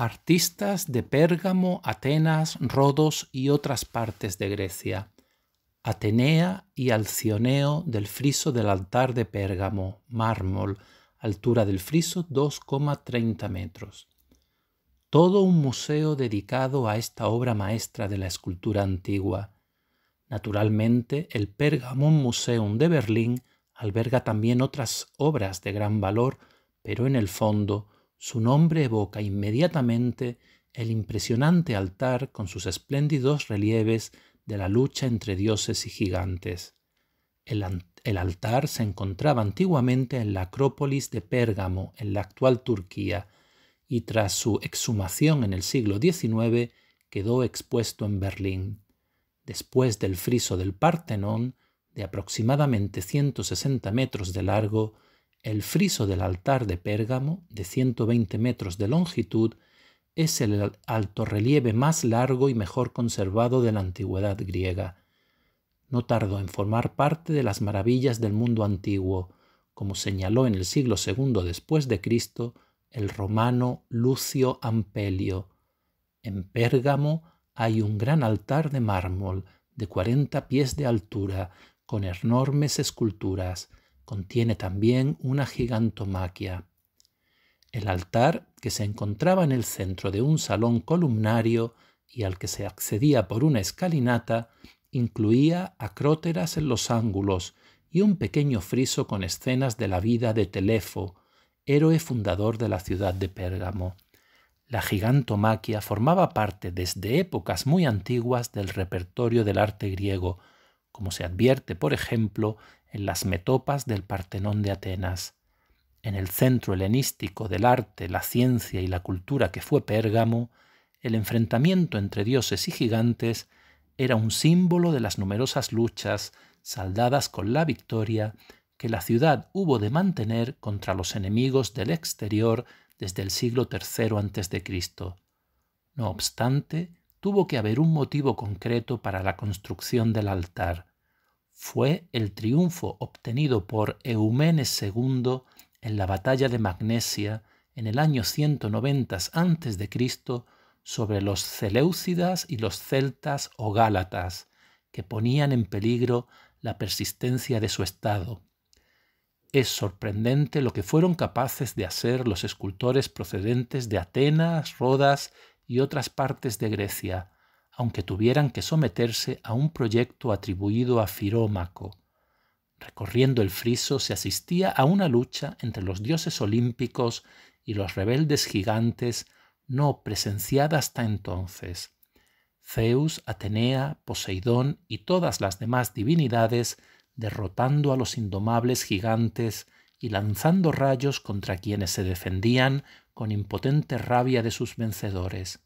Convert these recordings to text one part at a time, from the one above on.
artistas de Pérgamo, Atenas, Rodos y otras partes de Grecia. Atenea y Alcioneo del friso del altar de Pérgamo, mármol, altura del friso 2,30 metros. Todo un museo dedicado a esta obra maestra de la escultura antigua. Naturalmente, el Pergamon Museum de Berlín alberga también otras obras de gran valor, pero en el fondo su nombre evoca inmediatamente el impresionante altar con sus espléndidos relieves de la lucha entre dioses y gigantes. El, altar se encontraba antiguamente en la Acrópolis de Pérgamo, en la actual Turquía, y tras su exhumación en el siglo XIX quedó expuesto en Berlín. Después del friso del Partenón, de aproximadamente 160 metros de largo, el friso del altar de Pérgamo, de 120 metros de longitud, es el relieve más largo y mejor conservado de la antigüedad griega. No tardó en formar parte de las maravillas del mundo antiguo, como señaló en el siglo II después de Cristo el romano Lucio Ampelio. En Pérgamo hay un gran altar de mármol de 40 pies de altura, con enormes esculturas, contiene también una gigantomaquia. El altar, que se encontraba en el centro de un salón columnario y al que se accedía por una escalinata, incluía acróteras en los ángulos y un pequeño friso con escenas de la vida de Telefo, héroe fundador de la ciudad de Pérgamo. La gigantomaquia formaba parte desde épocas muy antiguas del repertorio del arte griego, como se advierte, por ejemplo, en las metopas del Partenón de Atenas, en el centro helenístico del arte, la ciencia y la cultura que fue Pérgamo, el enfrentamiento entre dioses y gigantes era un símbolo de las numerosas luchas saldadas con la victoria que la ciudad hubo de mantener contra los enemigos del exterior desde el siglo III a.C. No obstante, tuvo que haber un motivo concreto para la construcción del altar, fue el triunfo obtenido por Eumenes II en la batalla de Magnesia en el año 190 a.C. sobre los celéucidas y los celtas o gálatas, que ponían en peligro la persistencia de su estado. Es sorprendente lo que fueron capaces de hacer los escultores procedentes de Atenas, Rodas y otras partes de Grecia, aunque tuvieran que someterse a un proyecto atribuido a Firómaco. Recorriendo el friso se asistía a una lucha entre los dioses olímpicos y los rebeldes gigantes no presenciada hasta entonces. Zeus, Atenea, Poseidón y todas las demás divinidades derrotando a los indomables gigantes y lanzando rayos contra quienes se defendían con impotente rabia de sus vencedores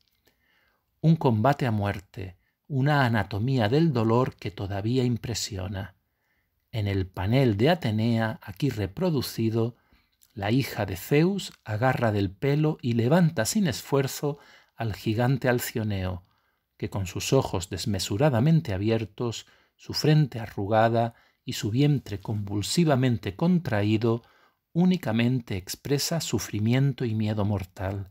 un combate a muerte, una anatomía del dolor que todavía impresiona. En el panel de Atenea, aquí reproducido, la hija de Zeus agarra del pelo y levanta sin esfuerzo al gigante Alcioneo, que con sus ojos desmesuradamente abiertos, su frente arrugada y su vientre convulsivamente contraído, únicamente expresa sufrimiento y miedo mortal.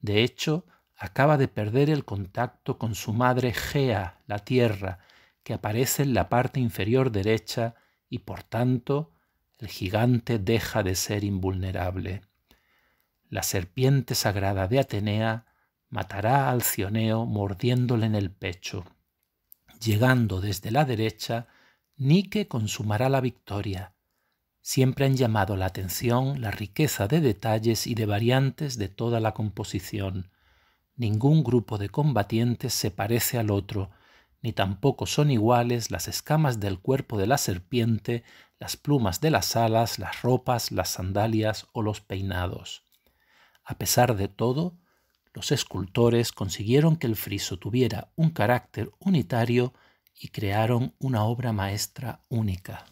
De hecho, acaba de perder el contacto con su madre Gea, la Tierra, que aparece en la parte inferior derecha y por tanto el gigante deja de ser invulnerable. La serpiente sagrada de Atenea matará al cioneo mordiéndole en el pecho. Llegando desde la derecha, Nike consumará la victoria. Siempre han llamado la atención la riqueza de detalles y de variantes de toda la composición, Ningún grupo de combatientes se parece al otro, ni tampoco son iguales las escamas del cuerpo de la serpiente, las plumas de las alas, las ropas, las sandalias o los peinados. A pesar de todo, los escultores consiguieron que el friso tuviera un carácter unitario y crearon una obra maestra única.